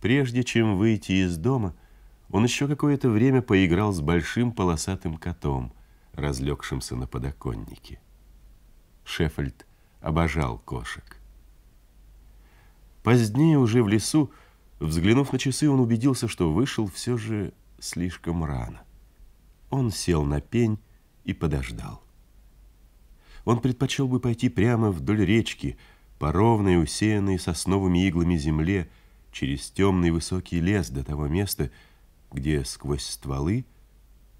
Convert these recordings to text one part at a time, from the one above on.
Прежде чем выйти из дома, он еще какое-то время поиграл с большим полосатым котом, разлегшимся на подоконнике. Шеффельд обожал кошек. Позднее, уже в лесу, взглянув на часы, он убедился, что вышел все же слишком рано. Он сел на пень и подождал. Он предпочел бы пойти прямо вдоль речки, по ровной, усеянной сосновыми иглами земле, через темный высокий лес до того места, где сквозь стволы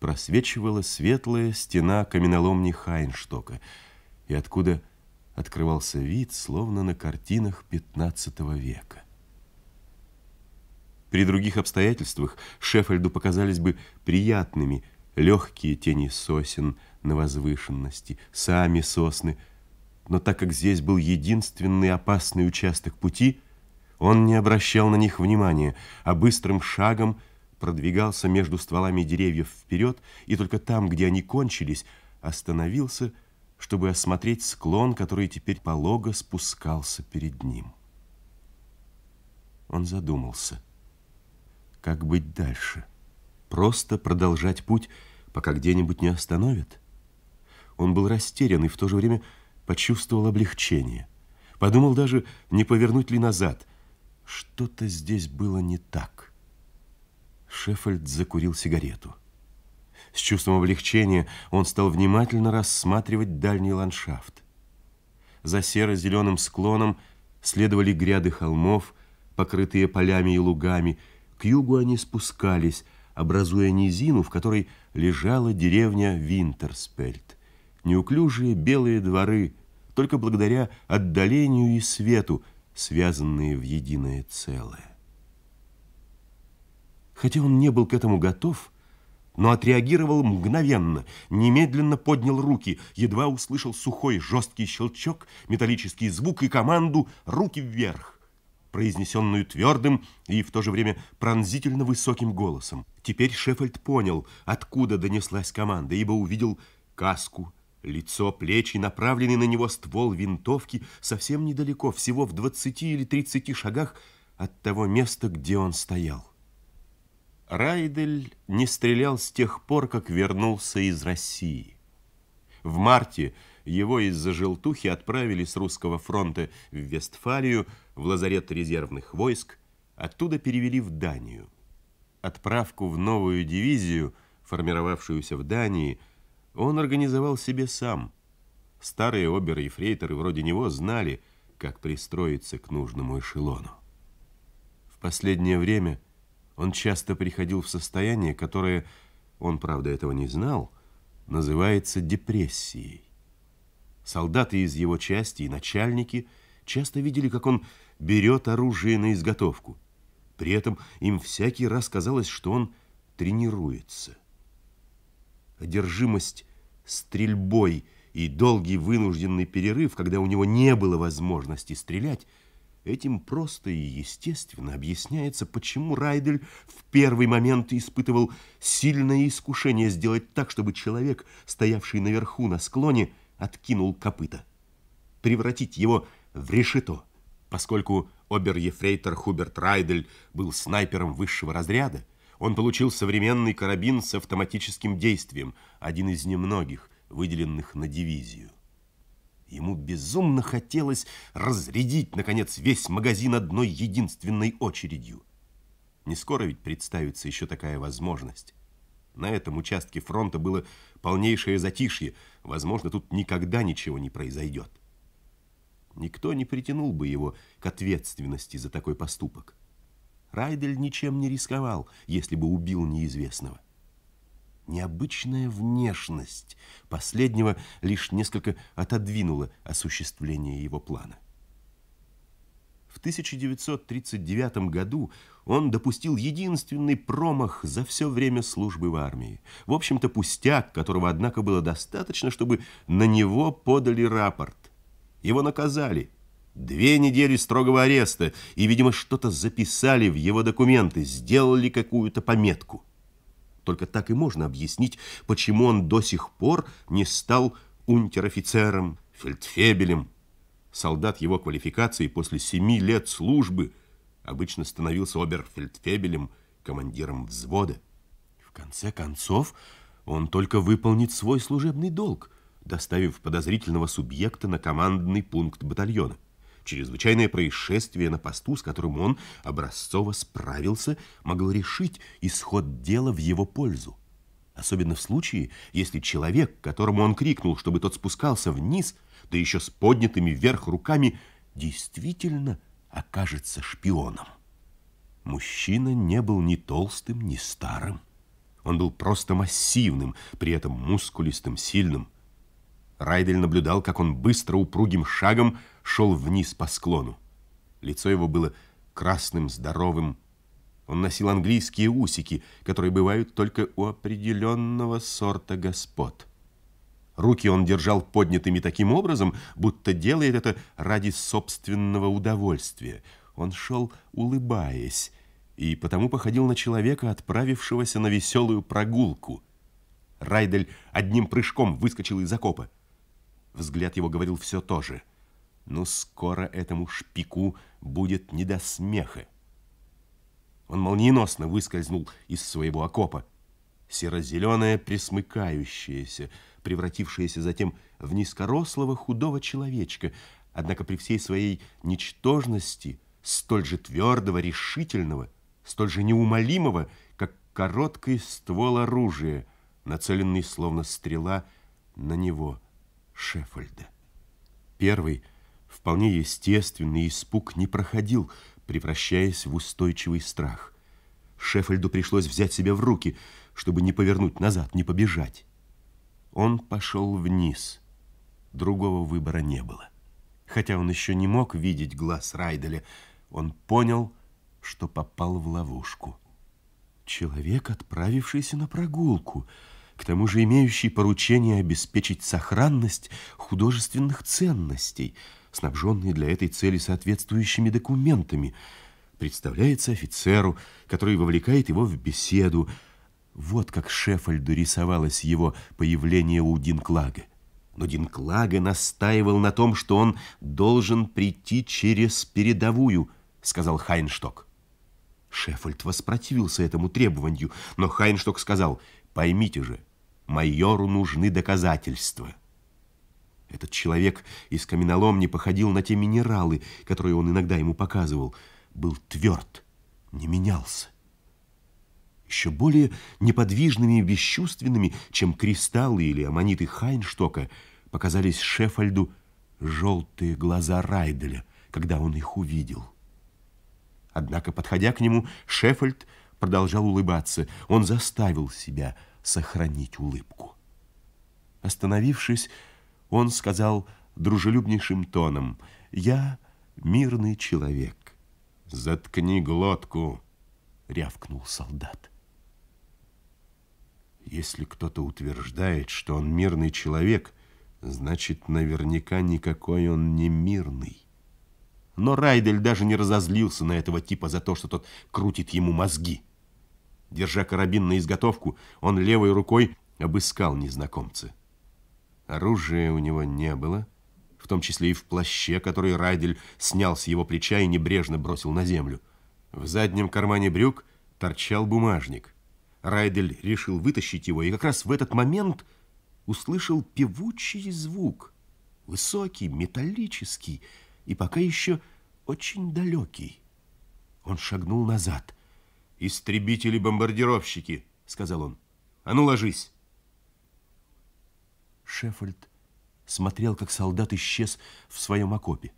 просвечивала светлая стена каменоломни Хайнштока, и откуда открывался вид, словно на картинах XV века. При других обстоятельствах Шеффельду показались бы приятными легкие тени сосен на возвышенности, сами сосны, но так как здесь был единственный опасный участок пути – он не обращал на них внимания, а быстрым шагом продвигался между стволами деревьев вперед, и только там, где они кончились, остановился, чтобы осмотреть склон, который теперь полого спускался перед ним. Он задумался, как быть дальше? Просто продолжать путь, пока где-нибудь не остановят? Он был растерян и в то же время почувствовал облегчение. Подумал даже, не повернуть ли назад – что-то здесь было не так. Шеффельд закурил сигарету. С чувством облегчения он стал внимательно рассматривать дальний ландшафт. За серо-зеленым склоном следовали гряды холмов, покрытые полями и лугами. К югу они спускались, образуя низину, в которой лежала деревня Винтерспельт. Неуклюжие белые дворы, только благодаря отдалению и свету – связанные в единое целое. Хотя он не был к этому готов, но отреагировал мгновенно, немедленно поднял руки, едва услышал сухой жесткий щелчок, металлический звук и команду «руки вверх», произнесенную твердым и в то же время пронзительно высоким голосом. Теперь Шеффельд понял, откуда донеслась команда, ибо увидел каску, Лицо, плечи, направленный на него ствол винтовки, совсем недалеко, всего в 20 или 30 шагах от того места, где он стоял. Райдель не стрелял с тех пор, как вернулся из России. В марте его из-за желтухи отправили с русского фронта в Вестфалию, в лазарет резервных войск, оттуда перевели в Данию. Отправку в новую дивизию, формировавшуюся в Дании, он организовал себе сам. Старые обер-ефрейторы вроде него знали, как пристроиться к нужному эшелону. В последнее время он часто приходил в состояние, которое, он, правда, этого не знал, называется депрессией. Солдаты из его части и начальники часто видели, как он берет оружие на изготовку. При этом им всякий раз казалось, что он тренируется – одержимость стрельбой и долгий вынужденный перерыв, когда у него не было возможности стрелять, Этим просто и естественно объясняется, почему Райдель в первый момент испытывал сильное искушение сделать так, чтобы человек, стоявший наверху на склоне, откинул копыта. Превратить его в решето, поскольку обер-ефрейтор Хуберт Райдель был снайпером высшего разряда, он получил современный карабин с автоматическим действием, один из немногих, выделенных на дивизию. Ему безумно хотелось разрядить, наконец, весь магазин одной единственной очередью. Не скоро ведь представится еще такая возможность. На этом участке фронта было полнейшее затишье. Возможно, тут никогда ничего не произойдет. Никто не притянул бы его к ответственности за такой поступок. Райдель ничем не рисковал, если бы убил неизвестного. Необычная внешность последнего лишь несколько отодвинула осуществление его плана. В 1939 году он допустил единственный промах за все время службы в армии. В общем-то, пустяк, которого, однако, было достаточно, чтобы на него подали рапорт. Его наказали – Две недели строгого ареста, и, видимо, что-то записали в его документы, сделали какую-то пометку. Только так и можно объяснить, почему он до сих пор не стал унтер-офицером, фельдфебелем. Солдат его квалификации после семи лет службы обычно становился оберфельдфебелем, командиром взвода. В конце концов, он только выполнит свой служебный долг, доставив подозрительного субъекта на командный пункт батальона. Чрезвычайное происшествие на посту, с которым он образцово справился, могло решить исход дела в его пользу. Особенно в случае, если человек, которому он крикнул, чтобы тот спускался вниз, да еще с поднятыми вверх руками, действительно окажется шпионом. Мужчина не был ни толстым, ни старым. Он был просто массивным, при этом мускулистым, сильным. Райдель наблюдал, как он быстро, упругим шагом шел вниз по склону. Лицо его было красным, здоровым. Он носил английские усики, которые бывают только у определенного сорта господ. Руки он держал поднятыми таким образом, будто делает это ради собственного удовольствия. Он шел, улыбаясь, и потому походил на человека, отправившегося на веселую прогулку. Райдель одним прыжком выскочил из окопа. Взгляд его говорил все то же. Ну, скоро этому шпику будет не до смеха. Он молниеносно выскользнул из своего окопа. Серо-зеленое, присмыкающееся, превратившееся затем в низкорослого худого человечка, однако при всей своей ничтожности, столь же твердого, решительного, столь же неумолимого, как короткий ствол оружия, нацеленный словно стрела на него – Шеффольда. Первый, вполне естественный испуг не проходил, превращаясь в устойчивый страх. Шеффельду пришлось взять себя в руки, чтобы не повернуть назад, не побежать. Он пошел вниз. Другого выбора не было. Хотя он еще не мог видеть глаз Райделя, он понял, что попал в ловушку. Человек, отправившийся на прогулку – к тому же имеющий поручение обеспечить сохранность художественных ценностей, снабженные для этой цели соответствующими документами, представляется офицеру, который вовлекает его в беседу. Вот как Шеффольду рисовалось его появление у Динклага. Но Динклага настаивал на том, что он должен прийти через передовую, сказал Хайншток. Шеффольд воспротивился этому требованию, но Хайншток сказал, поймите же, майору нужны доказательства. Этот человек из каменоломни походил на те минералы, которые он иногда ему показывал. Был тверд, не менялся. Еще более неподвижными и бесчувственными, чем кристаллы или аммониты Хайнштока, показались Шефальду желтые глаза Райделя, когда он их увидел. Однако, подходя к нему, Шефальд продолжал улыбаться. Он заставил себя – сохранить улыбку. Остановившись, он сказал дружелюбнейшим тоном, «Я мирный человек». «Заткни глотку!» — рявкнул солдат. Если кто-то утверждает, что он мирный человек, значит, наверняка никакой он не мирный. Но Райдель даже не разозлился на этого типа за то, что тот крутит ему мозги. Держа карабин на изготовку, он левой рукой обыскал незнакомца. Оружия у него не было, в том числе и в плаще, который Райдель снял с его плеча и небрежно бросил на землю. В заднем кармане брюк торчал бумажник. Райдель решил вытащить его, и как раз в этот момент услышал певучий звук. Высокий, металлический и пока еще очень далекий. Он шагнул назад – «Истребители-бомбардировщики», — сказал он. «А ну, ложись!» Шеффольд смотрел, как солдат исчез в своем окопе.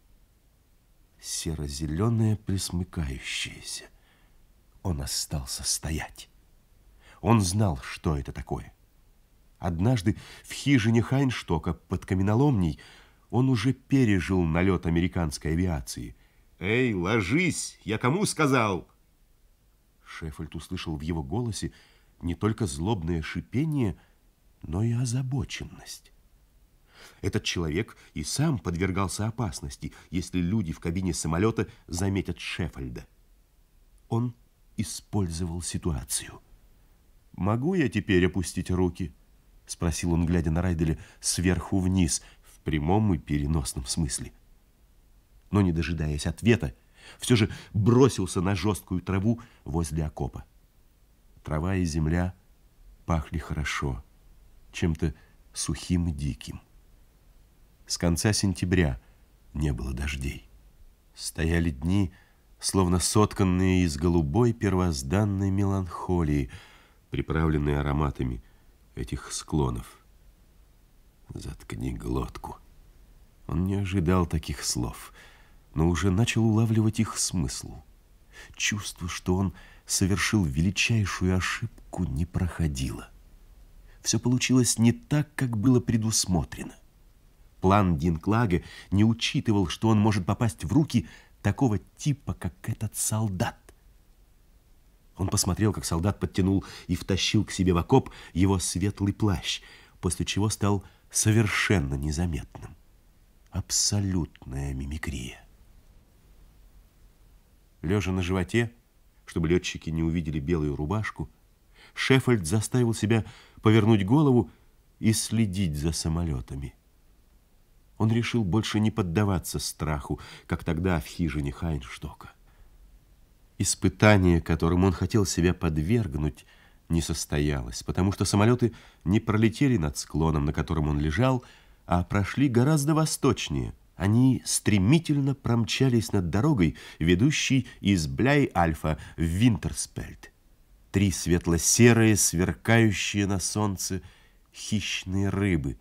Серо-зеленое, присмыкающееся. Он остался стоять. Он знал, что это такое. Однажды в хижине Хайнштока под каменоломней он уже пережил налет американской авиации. «Эй, ложись! Я кому сказал?» Шеффельд услышал в его голосе не только злобное шипение, но и озабоченность. Этот человек и сам подвергался опасности, если люди в кабине самолета заметят Шеффельда. Он использовал ситуацию. «Могу я теперь опустить руки?» — спросил он, глядя на Райделя сверху вниз, в прямом и переносном смысле. Но, не дожидаясь ответа, все же бросился на жесткую траву возле окопа. Трава и земля пахли хорошо, чем-то сухим и диким. С конца сентября не было дождей. Стояли дни, словно сотканные из голубой первозданной меланхолии, приправленные ароматами этих склонов. Заткни глотку. Он не ожидал таких слов — но уже начал улавливать их смысл. Чувство, что он совершил величайшую ошибку, не проходило. Все получилось не так, как было предусмотрено. План Динклага не учитывал, что он может попасть в руки такого типа, как этот солдат. Он посмотрел, как солдат подтянул и втащил к себе в окоп его светлый плащ, после чего стал совершенно незаметным. Абсолютная мимикрия. Лежа на животе, чтобы летчики не увидели белую рубашку, Шеффельд заставил себя повернуть голову и следить за самолетами. Он решил больше не поддаваться страху, как тогда в хижине Хайнштока. Испытание, которым он хотел себя подвергнуть, не состоялось, потому что самолеты не пролетели над склоном, на котором он лежал, а прошли гораздо восточнее – они стремительно промчались над дорогой, ведущей из Бляй-Альфа в Винтерспельд. Три светло-серые, сверкающие на солнце хищные рыбы,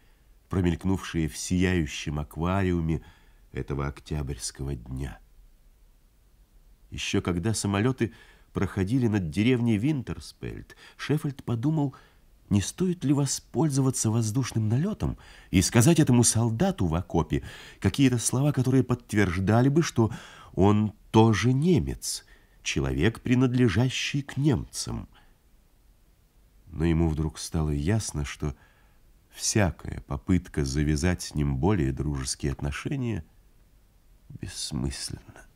промелькнувшие в сияющем аквариуме этого октябрьского дня. Еще когда самолеты проходили над деревней Винтерспельд, Шеффельд подумал, что не стоит ли воспользоваться воздушным налетом и сказать этому солдату в окопе какие-то слова, которые подтверждали бы, что он тоже немец, человек, принадлежащий к немцам. Но ему вдруг стало ясно, что всякая попытка завязать с ним более дружеские отношения бессмысленна.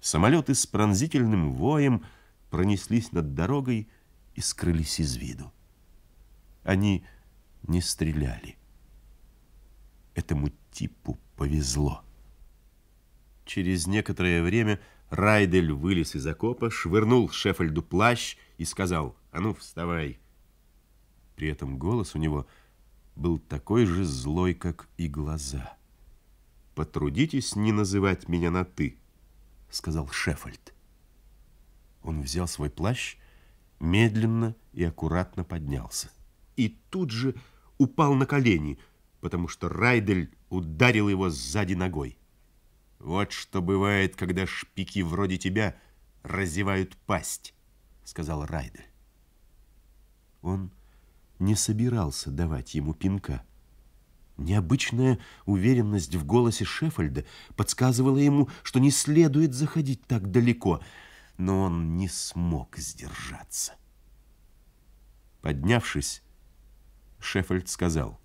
Самолеты с пронзительным воем пронеслись над дорогой, и скрылись из виду. Они не стреляли. Этому типу повезло. Через некоторое время Райдель вылез из окопа, швырнул Шефальду плащ и сказал «А ну, вставай!». При этом голос у него был такой же злой, как и глаза. «Потрудитесь не называть меня на «ты», — сказал Шефальд. Он взял свой плащ медленно и аккуратно поднялся. И тут же упал на колени, потому что Райдель ударил его сзади ногой. «Вот что бывает, когда шпики вроде тебя разевают пасть», — сказал Райдель. Он не собирался давать ему пинка. Необычная уверенность в голосе Шеффельда подсказывала ему, что не следует заходить так далеко — но он не смог сдержаться. Поднявшись, Шеффельд сказал,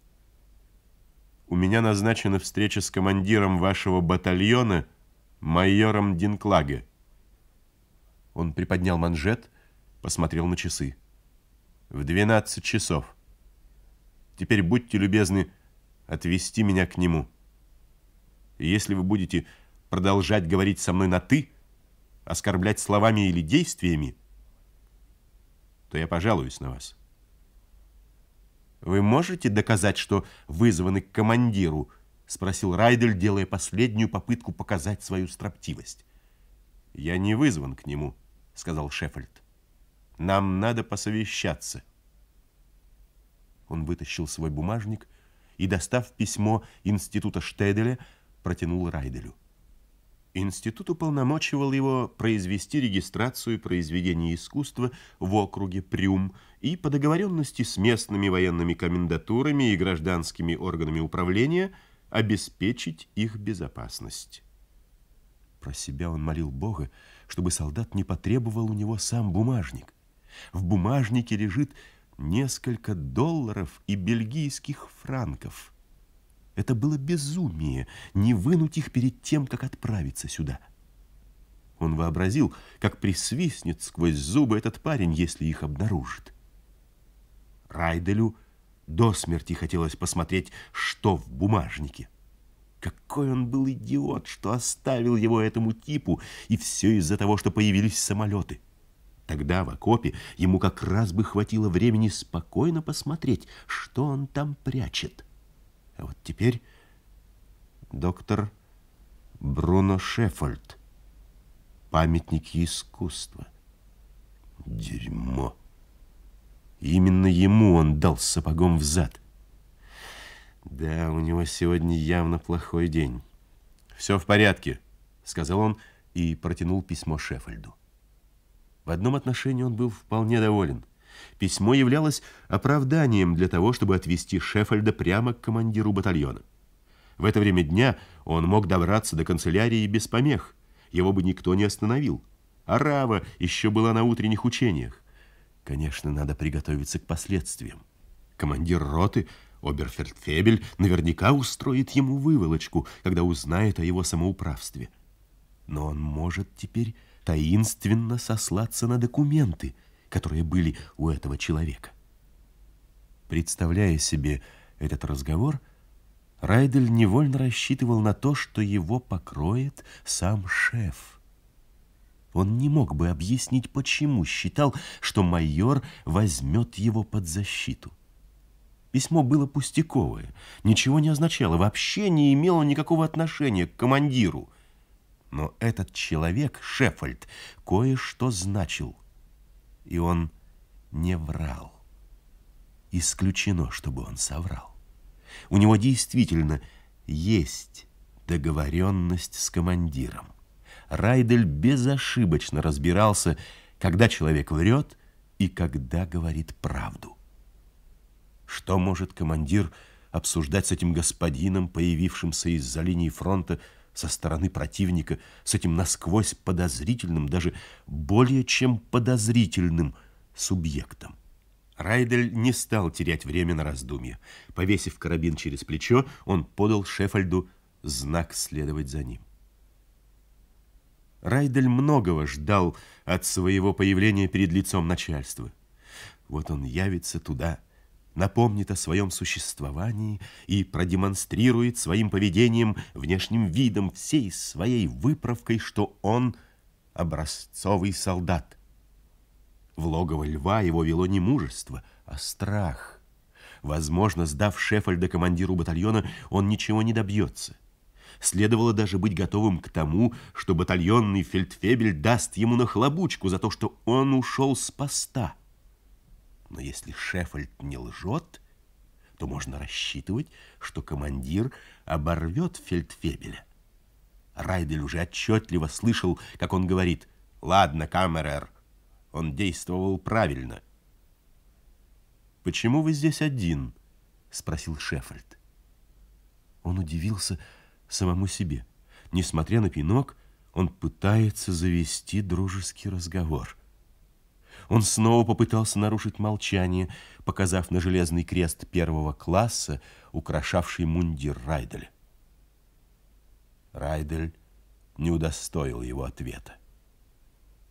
«У меня назначена встреча с командиром вашего батальона, майором Динклаге». Он приподнял манжет, посмотрел на часы. «В 12 часов. Теперь будьте любезны отвести меня к нему. если вы будете продолжать говорить со мной на «ты», оскорблять словами или действиями, то я пожалуюсь на вас. «Вы можете доказать, что вызваны к командиру?» — спросил Райдель, делая последнюю попытку показать свою строптивость. «Я не вызван к нему», — сказал Шеффельд. «Нам надо посовещаться». Он вытащил свой бумажник и, достав письмо Института Штеделя, протянул Райделю. Институт уполномочивал его произвести регистрацию произведений искусства в округе Прюм и по договоренности с местными военными комендатурами и гражданскими органами управления обеспечить их безопасность. Про себя он молил Бога, чтобы солдат не потребовал у него сам бумажник. В бумажнике лежит несколько долларов и бельгийских франков – это было безумие, не вынуть их перед тем, как отправиться сюда. Он вообразил, как присвистнет сквозь зубы этот парень, если их обнаружит. Райделю до смерти хотелось посмотреть, что в бумажнике. Какой он был идиот, что оставил его этому типу, и все из-за того, что появились самолеты. Тогда в окопе ему как раз бы хватило времени спокойно посмотреть, что он там прячет. А вот теперь доктор Бруно Шеффольд, памятники искусства. Дерьмо. Именно ему он дал сапогом в зад. Да, у него сегодня явно плохой день. Все в порядке, сказал он и протянул письмо Шеффольду. В одном отношении он был вполне доволен – Письмо являлось оправданием для того, чтобы отвезти Шеффельда прямо к командиру батальона. В это время дня он мог добраться до канцелярии без помех. Его бы никто не остановил. Арава еще была на утренних учениях. Конечно, надо приготовиться к последствиям. Командир роты Оберфельдфебель наверняка устроит ему выволочку, когда узнает о его самоуправстве. Но он может теперь таинственно сослаться на документы – которые были у этого человека. Представляя себе этот разговор, Райдель невольно рассчитывал на то, что его покроет сам шеф. Он не мог бы объяснить, почему считал, что майор возьмет его под защиту. Письмо было пустяковое, ничего не означало, вообще не имело никакого отношения к командиру. Но этот человек, Шеффольд, кое-что значил – и он не врал. Исключено, чтобы он соврал. У него действительно есть договоренность с командиром. Райдель безошибочно разбирался, когда человек врет и когда говорит правду. Что может командир обсуждать с этим господином, появившимся из-за линии фронта, со стороны противника, с этим насквозь подозрительным, даже более чем подозрительным субъектом. Райдель не стал терять время на раздумье. Повесив карабин через плечо, он подал Шефальду знак следовать за ним. Райдель многого ждал от своего появления перед лицом начальства. Вот он явится туда, — напомнит о своем существовании и продемонстрирует своим поведением, внешним видом, всей своей выправкой, что он образцовый солдат. В логово льва его вело не мужество, а страх. Возможно, сдав Шеффельда командиру батальона, он ничего не добьется. Следовало даже быть готовым к тому, что батальонный фельдфебель даст ему нахлобучку за то, что он ушел с поста. Но если Шеффельд не лжет, то можно рассчитывать, что командир оборвет фельдфебеля. Райдель уже отчетливо слышал, как он говорит «Ладно, Камерер, он действовал правильно». «Почему вы здесь один?» — спросил Шеффельд. Он удивился самому себе. Несмотря на пинок, он пытается завести дружеский разговор — он снова попытался нарушить молчание, показав на железный крест первого класса, украшавший мундир Райдель. Райдель не удостоил его ответа.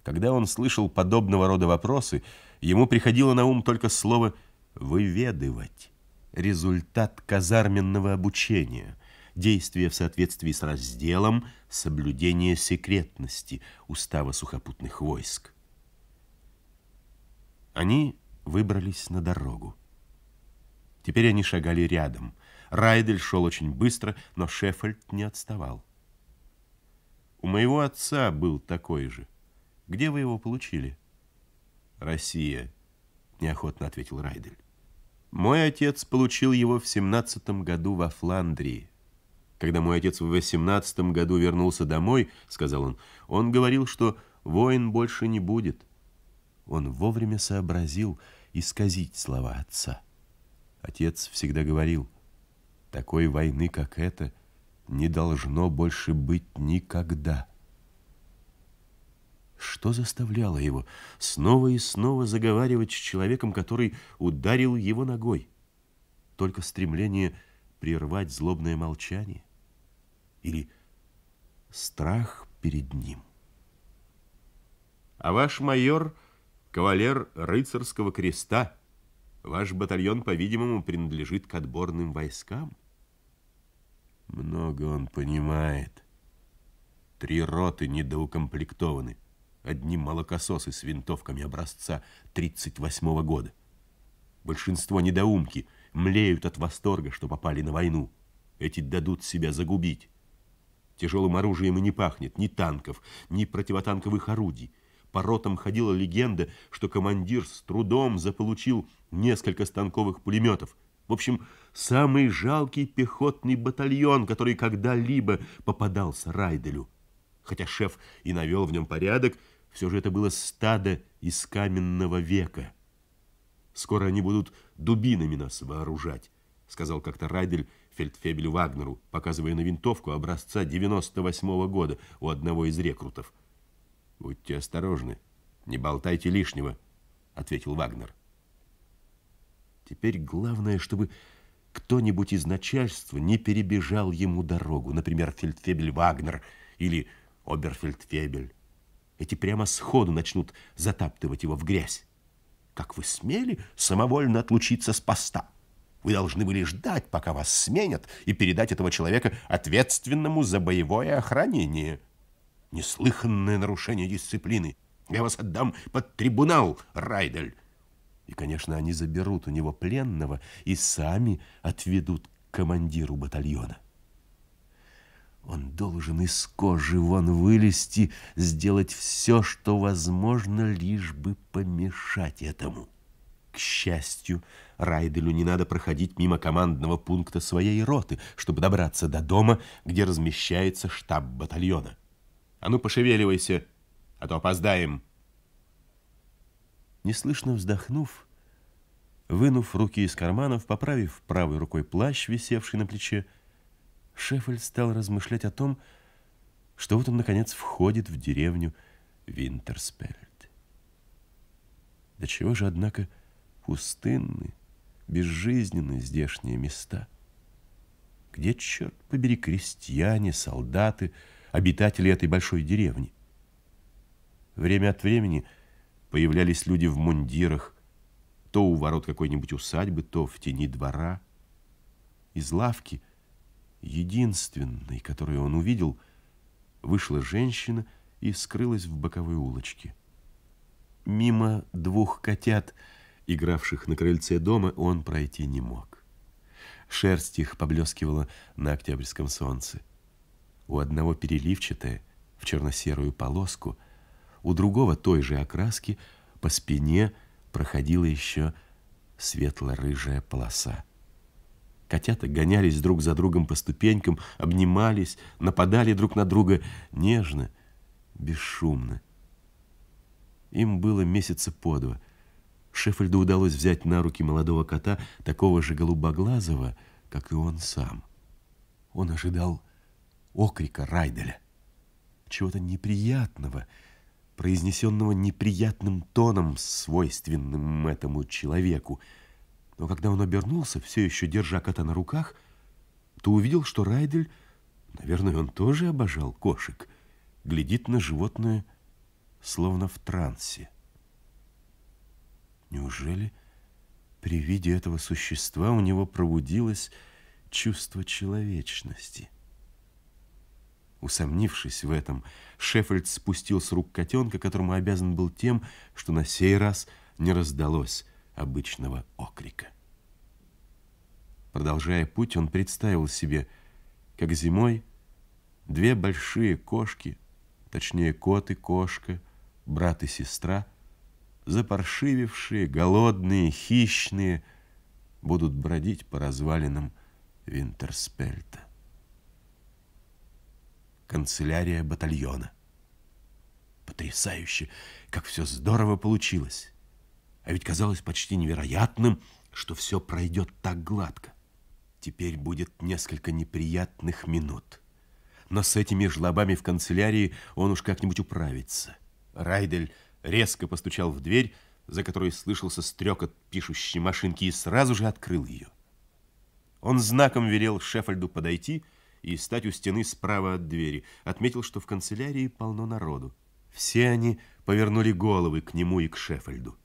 Когда он слышал подобного рода вопросы, ему приходило на ум только слово «выведывать» — результат казарменного обучения, действие в соответствии с разделом «соблюдение секретности» Устава сухопутных войск. Они выбрались на дорогу. Теперь они шагали рядом. Райдель шел очень быстро, но Шеффельд не отставал. У моего отца был такой же. Где вы его получили? Россия, неохотно ответил Райдель. Мой отец получил его в семнадцатом году во Фландрии. Когда мой отец в восемнадцатом году вернулся домой, сказал он, он говорил, что воин больше не будет. Он вовремя сообразил исказить слова отца. Отец всегда говорил, такой войны, как эта, не должно больше быть никогда. Что заставляло его снова и снова заговаривать с человеком, который ударил его ногой? Только стремление прервать злобное молчание? Или страх перед ним? А ваш майор кавалер рыцарского креста. Ваш батальон, по-видимому, принадлежит к отборным войскам. Много он понимает. Три роты недоукомплектованы. Одни молокососы с винтовками образца 38-го года. Большинство недоумки млеют от восторга, что попали на войну. Эти дадут себя загубить. Тяжелым оружием и не пахнет ни танков, ни противотанковых орудий. По ротам ходила легенда, что командир с трудом заполучил несколько станковых пулеметов. В общем, самый жалкий пехотный батальон, который когда-либо попадался Райделю. Хотя шеф и навел в нем порядок, все же это было стадо из каменного века. «Скоро они будут дубинами нас вооружать», — сказал как-то Райдель фельдфебелю Вагнеру, показывая на винтовку образца 98 -го года у одного из рекрутов. Будьте осторожны, не болтайте лишнего, ответил Вагнер. Теперь главное, чтобы кто-нибудь из начальства не перебежал ему дорогу, например, фельдфебель Вагнер или оберфельдфебель. Эти прямо сходу начнут затаптывать его в грязь. Как вы смели самовольно отлучиться с поста? Вы должны были ждать, пока вас сменят, и передать этого человека ответственному за боевое охранение. Неслыханное нарушение дисциплины. Я вас отдам под трибунал, Райдель. И, конечно, они заберут у него пленного и сами отведут к командиру батальона. Он должен из кожи вон вылезти, сделать все, что возможно, лишь бы помешать этому. К счастью, Райделю не надо проходить мимо командного пункта своей роты, чтобы добраться до дома, где размещается штаб батальона. А ну, пошевеливайся, а то опоздаем. Неслышно вздохнув, вынув руки из карманов, поправив правой рукой плащ, висевший на плече, Шеффельд стал размышлять о том, что вот он, наконец, входит в деревню Винтерспельд. До чего же, однако, пустынны, безжизненны здешние места? Где, черт побери, крестьяне, солдаты, солдаты, обитатели этой большой деревни. Время от времени появлялись люди в мундирах, то у ворот какой-нибудь усадьбы, то в тени двора. Из лавки, единственной, которую он увидел, вышла женщина и скрылась в боковой улочке. Мимо двух котят, игравших на крыльце дома, он пройти не мог. Шерсть их поблескивала на октябрьском солнце у одного переливчатая в черно-серую полоску, у другого той же окраски по спине проходила еще светло-рыжая полоса. Котята гонялись друг за другом по ступенькам, обнимались, нападали друг на друга нежно, бесшумно. Им было месяца по два. Шеффельду удалось взять на руки молодого кота, такого же голубоглазого, как и он сам. Он ожидал окрика Райделя. Чего-то неприятного, произнесенного неприятным тоном, свойственным этому человеку. Но когда он обернулся, все еще держа кота на руках, то увидел, что Райдель, наверное, он тоже обожал кошек, глядит на животное, словно в трансе. Неужели при виде этого существа у него пробудилось чувство человечности? Усомнившись в этом, Шеффельд спустил с рук котенка, которому обязан был тем, что на сей раз не раздалось обычного окрика. Продолжая путь, он представил себе, как зимой две большие кошки, точнее кот и кошка, брат и сестра, запаршивившие, голодные, хищные, будут бродить по развалинам Винтерспельта канцелярия батальона. Потрясающе, как все здорово получилось. А ведь казалось почти невероятным, что все пройдет так гладко. Теперь будет несколько неприятных минут. Но с этими жлобами в канцелярии он уж как-нибудь управится. Райдель резко постучал в дверь, за которой слышался стрекот пишущей машинки, и сразу же открыл ее. Он знаком велел Шефальду подойти, и стать у стены справа от двери. Отметил, что в канцелярии полно народу. Все они повернули головы к нему и к Шеффельду.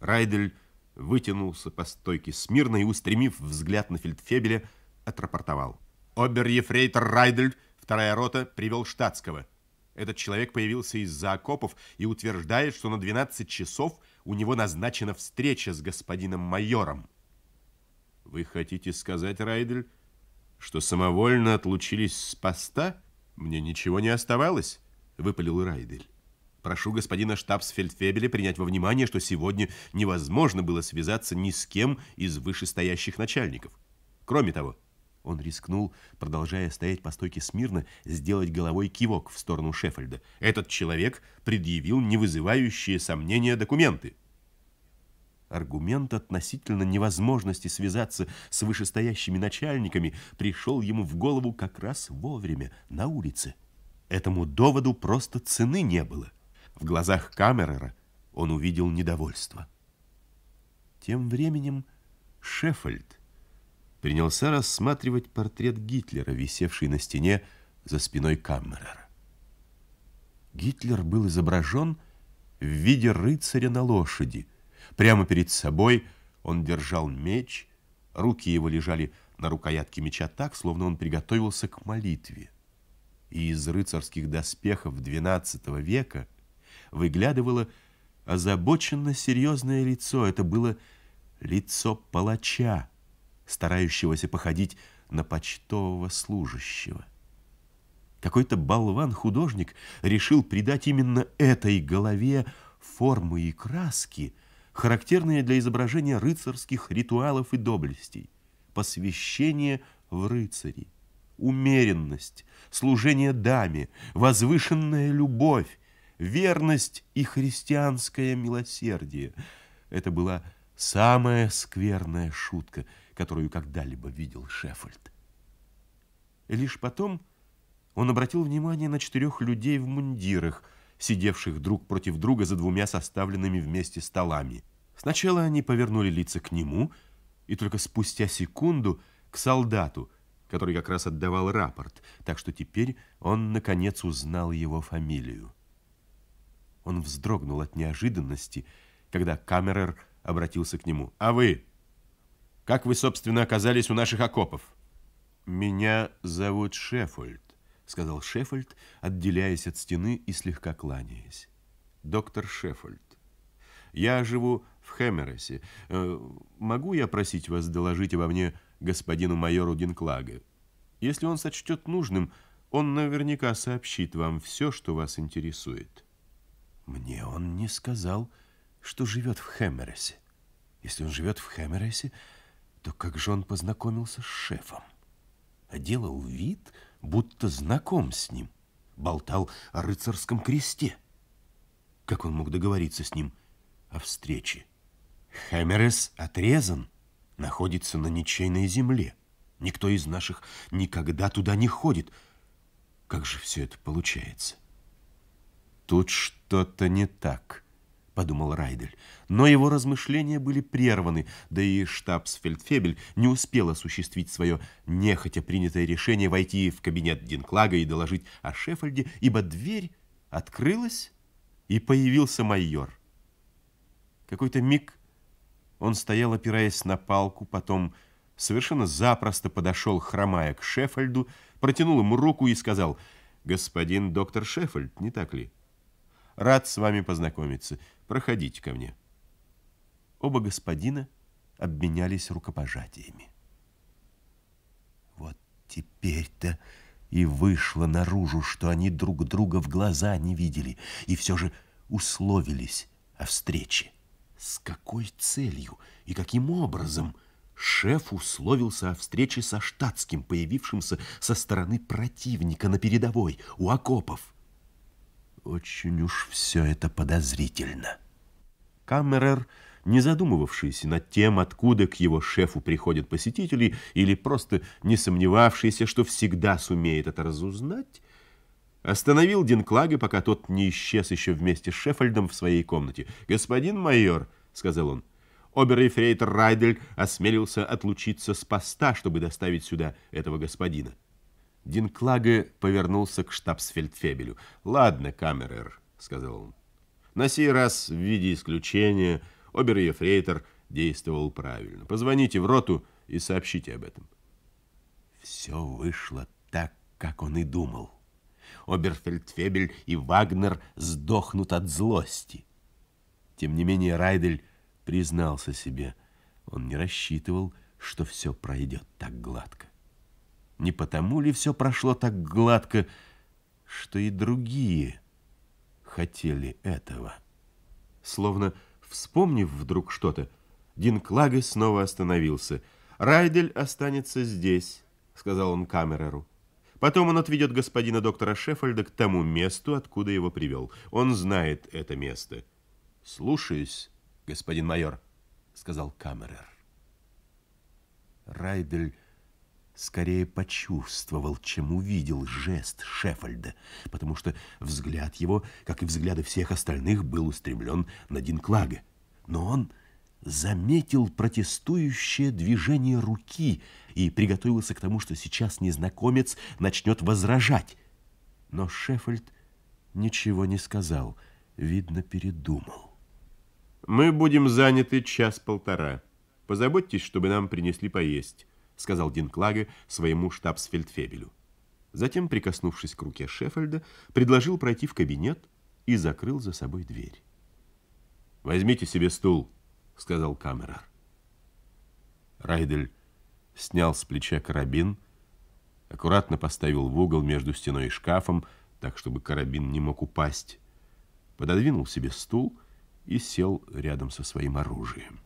Райдель вытянулся по стойке смирно и, устремив взгляд на фельдфебеля, отрапортовал. Обер-ефрейтор Райдель, вторая рота, привел штатского. Этот человек появился из-за окопов и утверждает, что на 12 часов у него назначена встреча с господином майором. Вы хотите сказать, Райдель, что самовольно отлучились с поста, мне ничего не оставалось, выпалил Райдель. Прошу господина штабсфельдфебеля принять во внимание, что сегодня невозможно было связаться ни с кем из вышестоящих начальников. Кроме того, он рискнул, продолжая стоять по стойке смирно, сделать головой кивок в сторону Шеффельда. Этот человек предъявил невызывающие сомнения документы. Аргумент относительно невозможности связаться с вышестоящими начальниками пришел ему в голову как раз вовремя, на улице. Этому доводу просто цены не было. В глазах Камерера он увидел недовольство. Тем временем Шеффельд принялся рассматривать портрет Гитлера, висевший на стене за спиной Камерера. Гитлер был изображен в виде рыцаря на лошади – Прямо перед собой он держал меч, руки его лежали на рукоятке меча так, словно он приготовился к молитве. И из рыцарских доспехов XII века выглядывало озабоченно серьезное лицо. Это было лицо палача, старающегося походить на почтового служащего. Какой-то болван-художник решил придать именно этой голове формы и краски – характерное для изображения рыцарских ритуалов и доблестей, посвящение в рыцари, умеренность, служение даме, возвышенная любовь, верность и христианское милосердие. Это была самая скверная шутка, которую когда-либо видел Шеффольд. Лишь потом он обратил внимание на четырех людей в мундирах – сидевших друг против друга за двумя составленными вместе столами. Сначала они повернули лица к нему, и только спустя секунду к солдату, который как раз отдавал рапорт, так что теперь он, наконец, узнал его фамилию. Он вздрогнул от неожиданности, когда Камерер обратился к нему. «А вы? Как вы, собственно, оказались у наших окопов?» «Меня зовут Шефольд», сказал Шеффольд, отделяясь от стены и слегка кланяясь. Доктор Шеффольд, я живу в Хэмересе. Э, могу я просить вас доложить обо мне господину майору Динклаге? Если он сочтет нужным, он наверняка сообщит вам все, что вас интересует. Мне он не сказал, что живет в Хэмересе. Если он живет в Хэмересе, то как же он познакомился с шефом? А делал вид, будто знаком с ним. Болтал о рыцарском кресте. Как он мог договориться с ним о встрече? Хэмерес отрезан, находится на ничейной земле. Никто из наших никогда туда не ходит. Как же все это получается? Тут что-то не так подумал Райдель. Но его размышления были прерваны, да и штабсфельдфебель не успел осуществить свое нехотя принятое решение войти в кабинет Динклага и доложить о Шеффельде, ибо дверь открылась, и появился майор. Какой-то миг он стоял, опираясь на палку, потом совершенно запросто подошел, хромая к Шеффельду, протянул ему руку и сказал, «Господин доктор Шеффельд, не так ли?» Рад с вами познакомиться. Проходите ко мне». Оба господина обменялись рукопожатиями. Вот теперь-то и вышло наружу, что они друг друга в глаза не видели и все же условились о встрече. С какой целью и каким образом шеф условился о встрече со штатским, появившимся со стороны противника на передовой у окопов? Очень уж все это подозрительно. Камерер, не задумывавшийся над тем, откуда к его шефу приходят посетители, или просто не сомневавшийся, что всегда сумеет это разузнать, остановил Динклага, пока тот не исчез еще вместе с Шеффольдом в своей комнате. «Господин майор», — сказал он, — «обер-ефрейтор Райдель осмелился отлучиться с поста, чтобы доставить сюда этого господина». Динклаге повернулся к штабсфельдфебелю. «Ладно, камерер», — сказал он. На сей раз, в виде исключения, обер-ефрейтор действовал правильно. Позвоните в роту и сообщите об этом. Все вышло так, как он и думал. Оберфельдфебель и Вагнер сдохнут от злости. Тем не менее, Райдель признался себе. Он не рассчитывал, что все пройдет так гладко. Не потому ли все прошло так гладко, что и другие хотели этого? Словно вспомнив вдруг что-то, Динклаге снова остановился. «Райдель останется здесь», — сказал он Камереру. «Потом он отведет господина доктора Шеффельда к тому месту, откуда его привел. Он знает это место». «Слушаюсь, господин майор», — сказал Камерер. Райдель скорее почувствовал, чем увидел жест Шеффольда, потому что взгляд его, как и взгляды всех остальных, был устремлен на Динклага. Но он заметил протестующее движение руки и приготовился к тому, что сейчас незнакомец начнет возражать. Но Шеффольд ничего не сказал, видно, передумал. «Мы будем заняты час-полтора. Позаботьтесь, чтобы нам принесли поесть» сказал Динклаге своему штабсфельдфебелю. Затем, прикоснувшись к руке Шеффельда, предложил пройти в кабинет и закрыл за собой дверь. «Возьмите себе стул», — сказал Камерар. Райдель снял с плеча карабин, аккуратно поставил в угол между стеной и шкафом, так, чтобы карабин не мог упасть, пододвинул себе стул и сел рядом со своим оружием.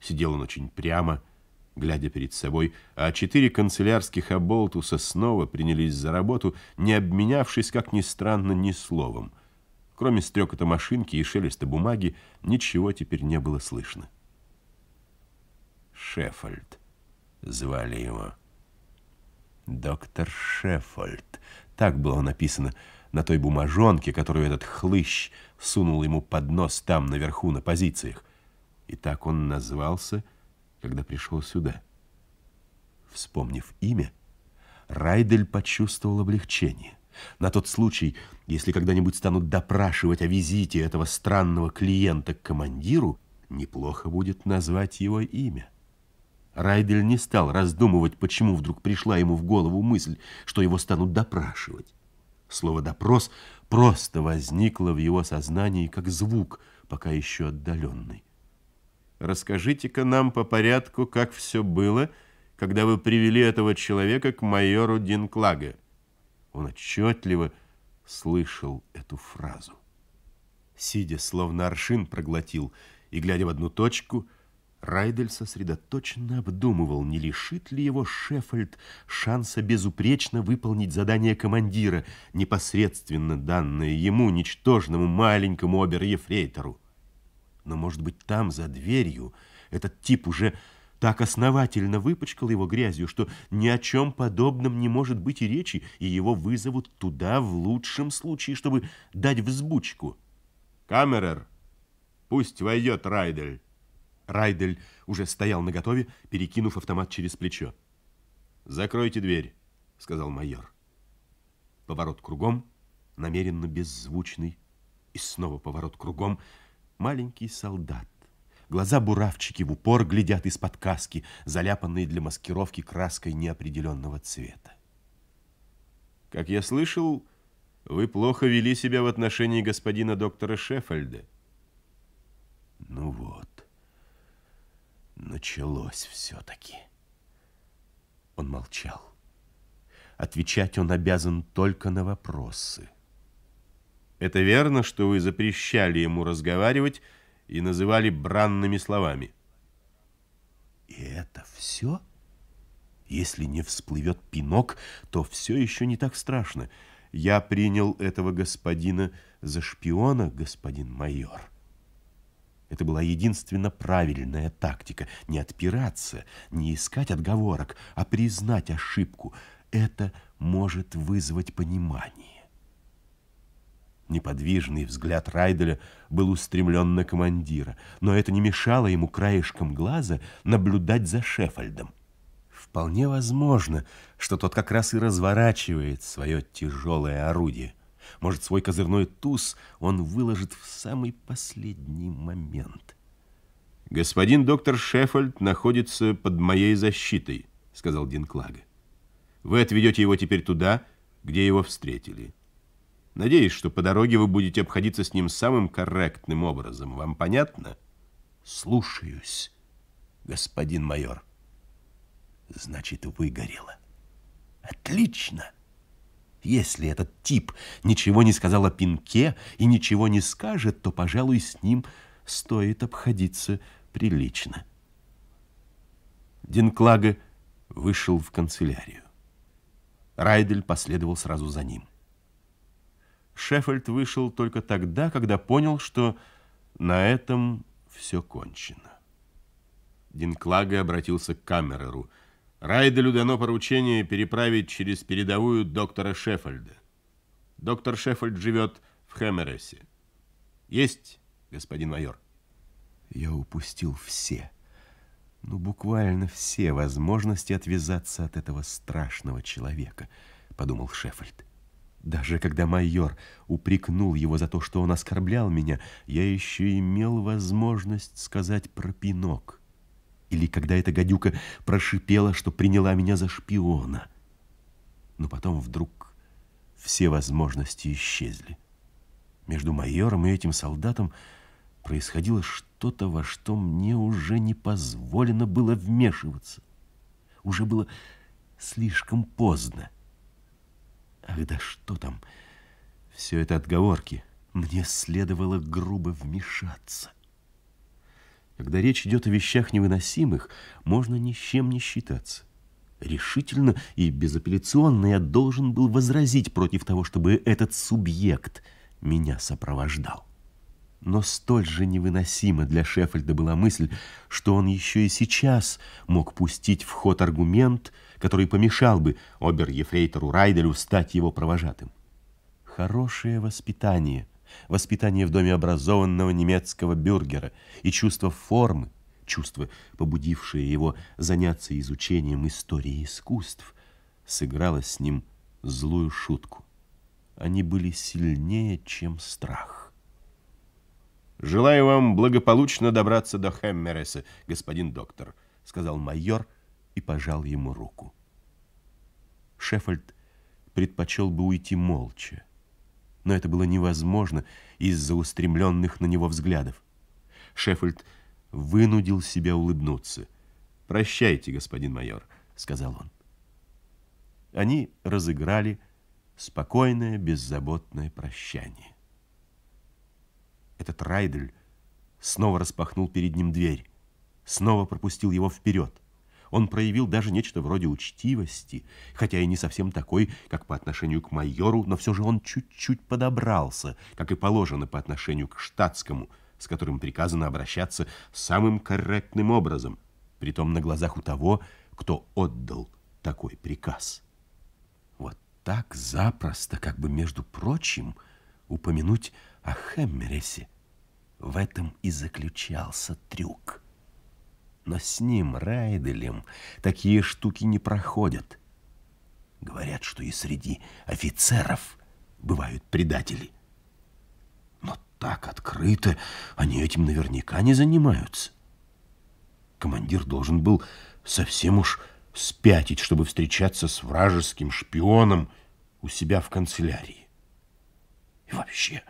Сидел он очень прямо, — глядя перед собой, а четыре канцелярских оболтуса снова принялись за работу, не обменявшись, как ни странно, ни словом. Кроме стрекота машинки и шелеста бумаги, ничего теперь не было слышно. Шеффольд звали его. Доктор Шеффольд. Так было написано на той бумажонке, которую этот хлыщ сунул ему под нос там, наверху, на позициях. И так он назвался — когда пришел сюда. Вспомнив имя, Райдель почувствовал облегчение. На тот случай, если когда-нибудь станут допрашивать о визите этого странного клиента к командиру, неплохо будет назвать его имя. Райдель не стал раздумывать, почему вдруг пришла ему в голову мысль, что его станут допрашивать. Слово «допрос» просто возникло в его сознании как звук, пока еще отдаленный. Расскажите-ка нам по порядку, как все было, когда вы привели этого человека к майору Динклага. Он отчетливо слышал эту фразу. Сидя, словно аршин проглотил, и, глядя в одну точку, Райдель сосредоточенно обдумывал, не лишит ли его Шеффельд шанса безупречно выполнить задание командира, непосредственно данное ему, ничтожному маленькому обер-ефрейтору. Но, может быть, там, за дверью, этот тип уже так основательно выпачкал его грязью, что ни о чем подобном не может быть и речи, и его вызовут туда в лучшем случае, чтобы дать взбучку. «Камерер, пусть войдет Райдель!» Райдель уже стоял наготове, перекинув автомат через плечо. «Закройте дверь», — сказал майор. Поворот кругом, намеренно беззвучный, и снова поворот кругом — маленький солдат. Глаза буравчики в упор глядят из-под каски, заляпанные для маскировки краской неопределенного цвета. Как я слышал, вы плохо вели себя в отношении господина доктора Шеффельда. Ну вот, началось все-таки. Он молчал. Отвечать он обязан только на вопросы. Это верно, что вы запрещали ему разговаривать и называли бранными словами. И это все? Если не всплывет пинок, то все еще не так страшно. Я принял этого господина за шпиона, господин майор. Это была единственно правильная тактика. Не отпираться, не искать отговорок, а признать ошибку. Это может вызвать понимание. Неподвижный взгляд Райделя был устремлен на командира, но это не мешало ему краешком глаза наблюдать за Шефальдом. Вполне возможно, что тот как раз и разворачивает свое тяжелое орудие. Может, свой козырной туз он выложит в самый последний момент. «Господин доктор Шефальд находится под моей защитой», — сказал Динклага. «Вы отведете его теперь туда, где его встретили». Надеюсь, что по дороге вы будете обходиться с ним самым корректным образом. Вам понятно? Слушаюсь, господин майор. Значит, выгорело. Отлично. Если этот тип ничего не сказал о пинке и ничего не скажет, то, пожалуй, с ним стоит обходиться прилично. Динклага вышел в канцелярию. Райдель последовал сразу за ним. Шеффельд вышел только тогда, когда понял, что на этом все кончено. Динклаге обратился к Камереру. Райделю дано поручение переправить через передовую доктора Шеффельда. Доктор Шеффельд живет в Хэмересе. Есть, господин майор? Я упустил все, ну буквально все возможности отвязаться от этого страшного человека, подумал Шеффельд. Даже когда майор упрекнул его за то, что он оскорблял меня, я еще имел возможность сказать про пинок. Или когда эта гадюка прошипела, что приняла меня за шпиона. Но потом вдруг все возможности исчезли. Между майором и этим солдатом происходило что-то, во что мне уже не позволено было вмешиваться. Уже было слишком поздно. Ах, да что там? Все это отговорки. Мне следовало грубо вмешаться. Когда речь идет о вещах невыносимых, можно ни с чем не считаться. Решительно и безапелляционно я должен был возразить против того, чтобы этот субъект меня сопровождал. Но столь же невыносима для Шеффельда была мысль, что он еще и сейчас мог пустить в ход аргумент – который помешал бы обер-ефрейтору Райделю стать его провожатым. Хорошее воспитание, воспитание в доме образованного немецкого бюргера и чувство формы, чувство, побудившее его заняться изучением истории искусств, сыграло с ним злую шутку. Они были сильнее, чем страх. Желаю вам благополучно добраться до Хэммереса, господин доктор, сказал майор, и пожал ему руку. Шеффольд предпочел бы уйти молча, но это было невозможно из-за устремленных на него взглядов. Шеффольд вынудил себя улыбнуться. «Прощайте, господин майор», — сказал он. Они разыграли спокойное, беззаботное прощание. Этот Райдель снова распахнул перед ним дверь, снова пропустил его вперед. Он проявил даже нечто вроде учтивости, хотя и не совсем такой, как по отношению к майору, но все же он чуть-чуть подобрался, как и положено по отношению к штатскому, с которым приказано обращаться самым корректным образом, притом на глазах у того, кто отдал такой приказ. Вот так запросто, как бы между прочим, упомянуть о Хеммересе. В этом и заключался трюк. Но с ним, Райделем, такие штуки не проходят. Говорят, что и среди офицеров бывают предатели. Но так открыто они этим наверняка не занимаются. Командир должен был совсем уж спятить, чтобы встречаться с вражеским шпионом у себя в канцелярии. И вообще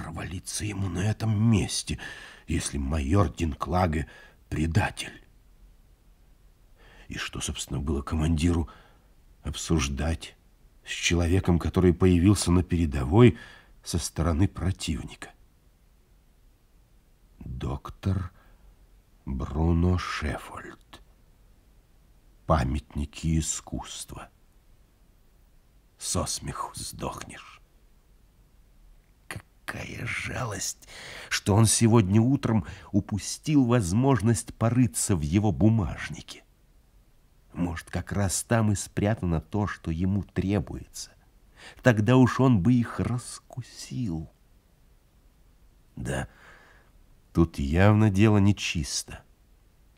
провалиться ему на этом месте, если майор Динклаге предатель? И что, собственно, было командиру обсуждать с человеком, который появился на передовой со стороны противника? Доктор Бруно Шефольд. Памятники искусства. Со смеху сдохнешь такая жалость, что он сегодня утром упустил возможность порыться в его бумажнике. Может, как раз там и спрятано то, что ему требуется. Тогда уж он бы их раскусил. Да, тут явно дело нечисто.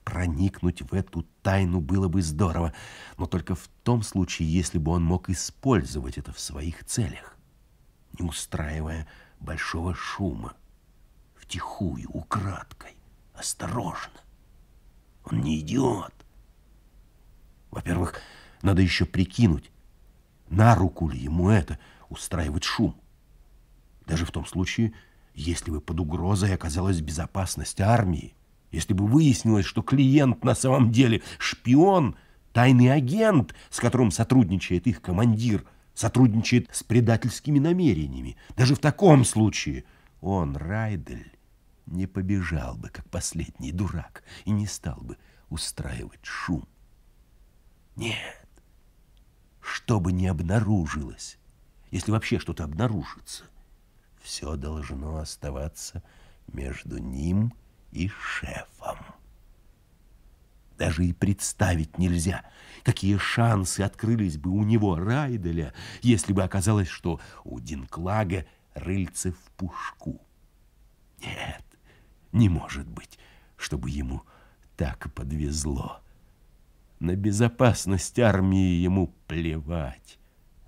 Проникнуть в эту тайну было бы здорово, но только в том случае, если бы он мог использовать это в своих целях, не устраивая большого шума, втихую, украдкой, осторожно. Он не идиот. Во-первых, надо еще прикинуть, на руку ли ему это устраивать шум. Даже в том случае, если бы под угрозой оказалась безопасность армии, если бы выяснилось, что клиент на самом деле шпион, тайный агент, с которым сотрудничает их командир – сотрудничает с предательскими намерениями. Даже в таком случае он, Райдель, не побежал бы, как последний дурак, и не стал бы устраивать шум. Нет, что бы ни обнаружилось, если вообще что-то обнаружится, все должно оставаться между ним и шефом. Даже и представить нельзя, какие шансы открылись бы у него, Райделя, если бы оказалось, что у Динклага рыльце в пушку. Нет, не может быть, чтобы ему так подвезло. На безопасность армии ему плевать.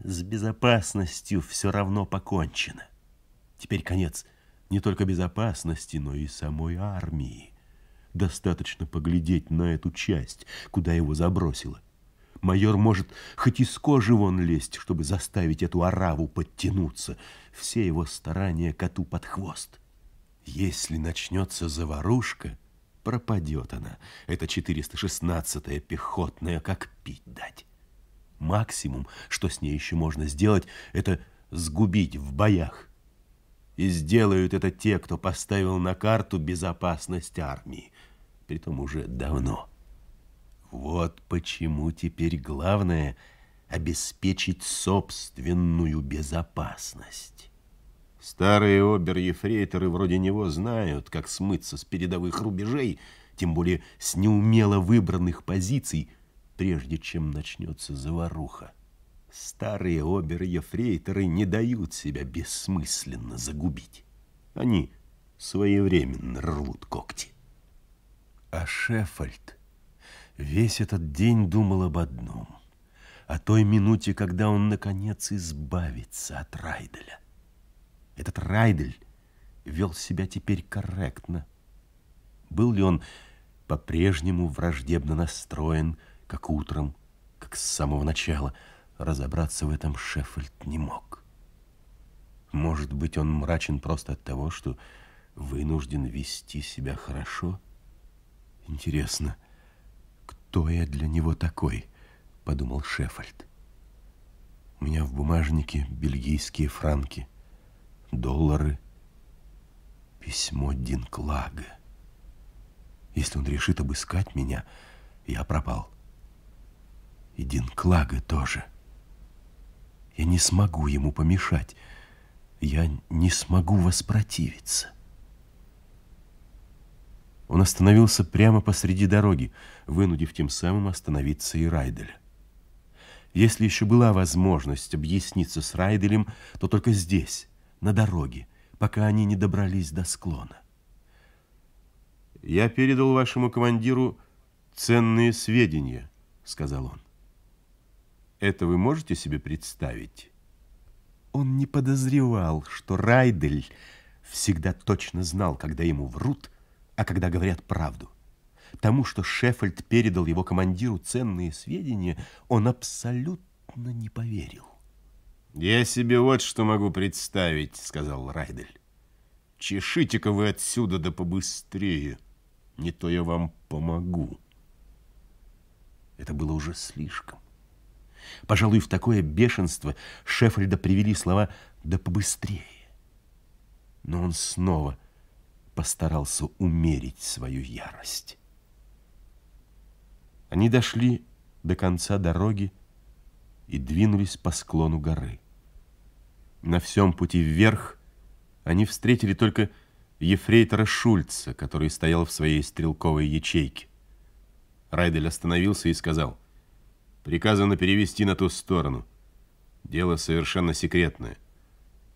С безопасностью все равно покончено. Теперь конец не только безопасности, но и самой армии. Достаточно поглядеть на эту часть, куда его забросило. Майор может хоть из кожи вон лезть, чтобы заставить эту ораву подтянуться. Все его старания коту под хвост. Если начнется заварушка, пропадет она. Это 416-я пехотная, как пить дать. Максимум, что с ней еще можно сделать, это сгубить в боях. И сделают это те, кто поставил на карту безопасность армии притом уже давно. Вот почему теперь главное — обеспечить собственную безопасность. Старые обер-ефрейторы вроде него знают, как смыться с передовых рубежей, тем более с неумело выбранных позиций, прежде чем начнется заваруха. Старые обер-ефрейторы не дают себя бессмысленно загубить. Они своевременно рвут когти. А Шеффольд весь этот день думал об одном – о той минуте, когда он, наконец, избавится от Райделя. Этот Райдель вел себя теперь корректно. Был ли он по-прежнему враждебно настроен, как утром, как с самого начала, разобраться в этом Шеффельд не мог. Может быть, он мрачен просто от того, что вынужден вести себя хорошо – Интересно, кто я для него такой, подумал Шеффельд. У меня в бумажнике бельгийские франки, доллары, письмо Динклага. Если он решит обыскать меня, я пропал. И Динклага тоже. Я не смогу ему помешать. Я не смогу воспротивиться. Он остановился прямо посреди дороги, вынудив тем самым остановиться и Райделя. Если еще была возможность объясниться с Райделем, то только здесь, на дороге, пока они не добрались до склона. «Я передал вашему командиру ценные сведения», — сказал он. «Это вы можете себе представить?» Он не подозревал, что Райдель всегда точно знал, когда ему врут — а когда говорят правду. Тому, что Шеффельд передал его командиру ценные сведения, он абсолютно не поверил. «Я себе вот что могу представить», — сказал Райдель. «Чешите-ка вы отсюда да побыстрее, не то я вам помогу». Это было уже слишком. Пожалуй, в такое бешенство Шеффельда привели слова «да побыстрее». Но он снова постарался умерить свою ярость. Они дошли до конца дороги и двинулись по склону горы. На всем пути вверх они встретили только ефрейтора Шульца, который стоял в своей стрелковой ячейке. Райдель остановился и сказал, «Приказано перевести на ту сторону. Дело совершенно секретное».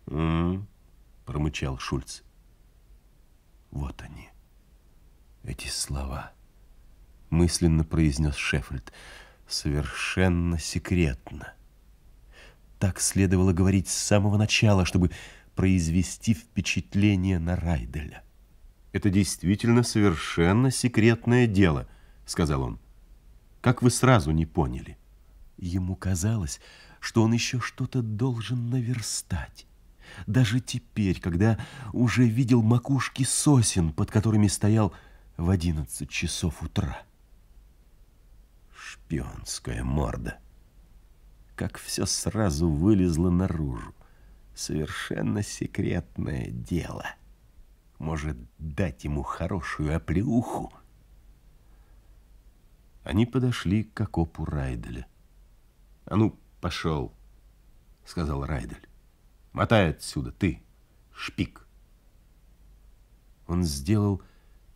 «М-м», промычал Шульц. Вот они, эти слова, мысленно произнес Шеффельд, совершенно секретно. Так следовало говорить с самого начала, чтобы произвести впечатление на Райделя. «Это действительно совершенно секретное дело», — сказал он. «Как вы сразу не поняли?» Ему казалось, что он еще что-то должен наверстать. Даже теперь, когда уже видел макушки сосен, под которыми стоял в одиннадцать часов утра. Шпионская морда. Как все сразу вылезло наружу. Совершенно секретное дело. Может дать ему хорошую оплеуху. Они подошли к окопу Райделя. «А ну, пошел!» — сказал Райдель. Мотай отсюда, ты, шпик. Он сделал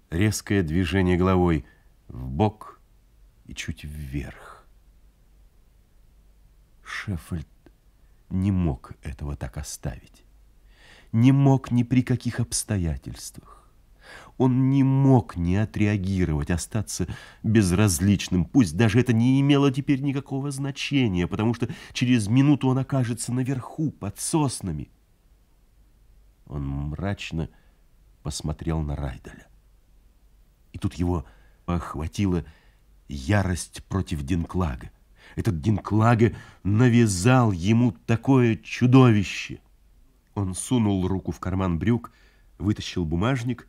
резкое движение головой в бок и чуть вверх. Шеффельд не мог этого так оставить. Не мог ни при каких обстоятельствах. Он не мог не отреагировать, остаться безразличным, пусть даже это не имело теперь никакого значения, потому что через минуту он окажется наверху, под соснами. Он мрачно посмотрел на Райделя. И тут его охватила ярость против Динклага. Этот Динклага навязал ему такое чудовище. Он сунул руку в карман брюк, вытащил бумажник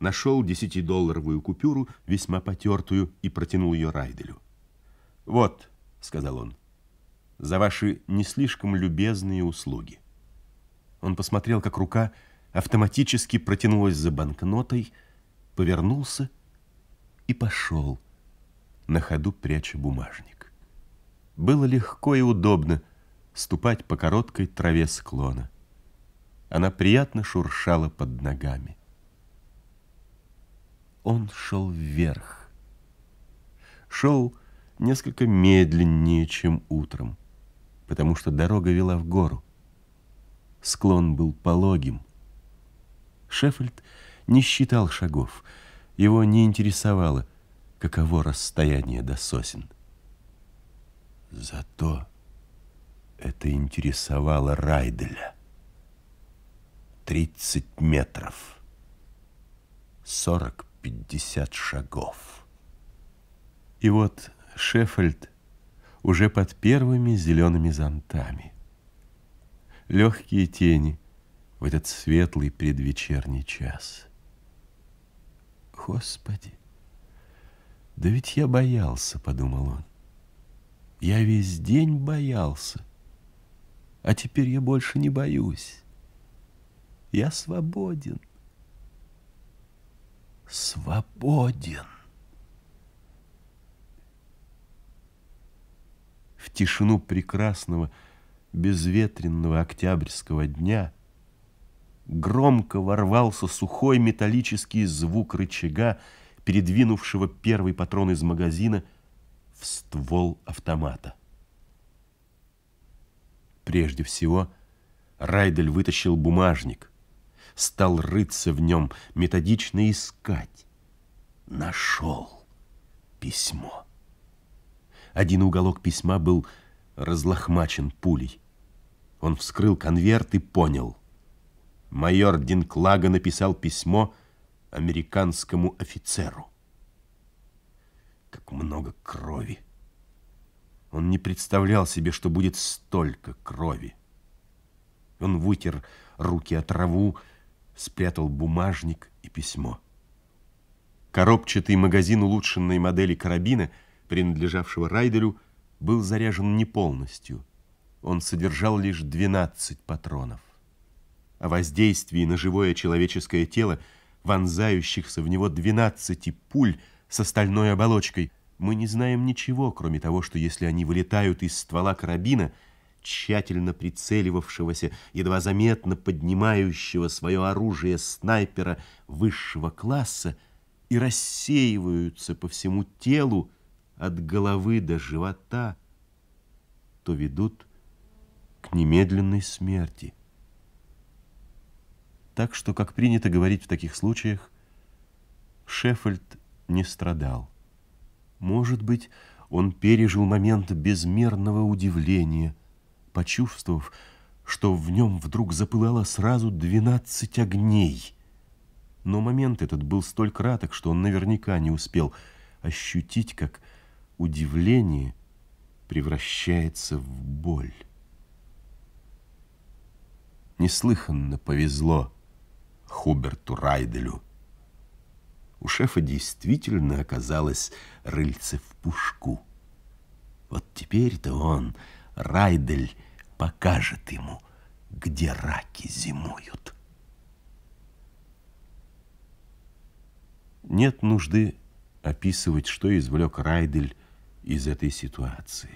нашел десятидолларовую купюру, весьма потертую, и протянул ее Райделю. «Вот», — сказал он, — «за ваши не слишком любезные услуги». Он посмотрел, как рука автоматически протянулась за банкнотой, повернулся и пошел, на ходу пряча бумажник. Было легко и удобно ступать по короткой траве склона. Она приятно шуршала под ногами он шел вверх. Шел несколько медленнее, чем утром, потому что дорога вела в гору. Склон был пологим. Шеффельд не считал шагов. Его не интересовало, каково расстояние до сосен. Зато это интересовало Райделя. Тридцать метров. Сорок пятьдесят шагов. И вот Шеффельд уже под первыми зелеными зонтами. Легкие тени в этот светлый предвечерний час. Господи, да ведь я боялся, подумал он. Я весь день боялся, а теперь я больше не боюсь. Я свободен свободен. В тишину прекрасного безветренного октябрьского дня громко ворвался сухой металлический звук рычага, передвинувшего первый патрон из магазина в ствол автомата. Прежде всего, Райдель вытащил бумажник – стал рыться в нем, методично искать. Нашел письмо. Один уголок письма был разлохмачен пулей. Он вскрыл конверт и понял. Майор Динклага написал письмо американскому офицеру. Как много крови! Он не представлял себе, что будет столько крови. Он вытер руки от траву, спрятал бумажник и письмо. Коробчатый магазин улучшенной модели карабина, принадлежавшего Райделю, был заряжен не полностью. Он содержал лишь 12 патронов. О воздействии на живое человеческое тело, вонзающихся в него 12 пуль с остальной оболочкой, мы не знаем ничего, кроме того, что если они вылетают из ствола карабина – тщательно прицеливавшегося, едва заметно поднимающего свое оружие снайпера высшего класса и рассеиваются по всему телу от головы до живота, то ведут к немедленной смерти. Так что, как принято говорить в таких случаях, Шеффельд не страдал. Может быть, он пережил момент безмерного удивления – почувствовав, что в нем вдруг запылало сразу двенадцать огней. Но момент этот был столь краток, что он наверняка не успел ощутить, как удивление превращается в боль. Неслыханно повезло Хуберту Райделю. У шефа действительно оказалось рыльце в пушку. Вот теперь-то он Райдель покажет ему, где раки зимуют. Нет нужды описывать, что извлек Райдель из этой ситуации.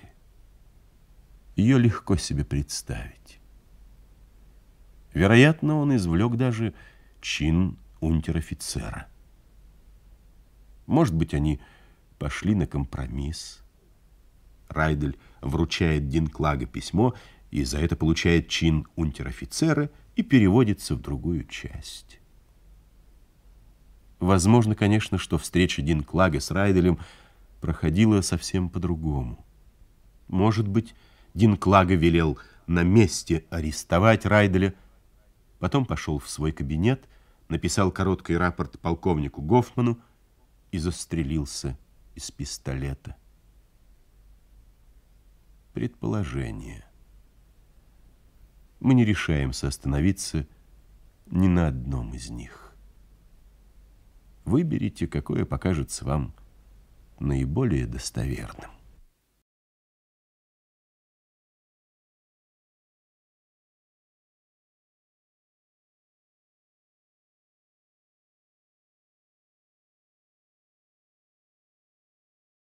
Ее легко себе представить. Вероятно, он извлек даже чин унтер-офицера. Может быть, они пошли на компромисс. Райдель вручает Динклага письмо и за это получает чин унтер-офицера и переводится в другую часть. Возможно, конечно, что встреча Динклага с Райделем проходила совсем по-другому. Может быть, Динклага велел на месте арестовать Райделя, потом пошел в свой кабинет, написал короткий рапорт полковнику Гофману и застрелился из пистолета предположение. Мы не решаемся остановиться ни на одном из них. Выберите, какое покажется вам наиболее достоверным.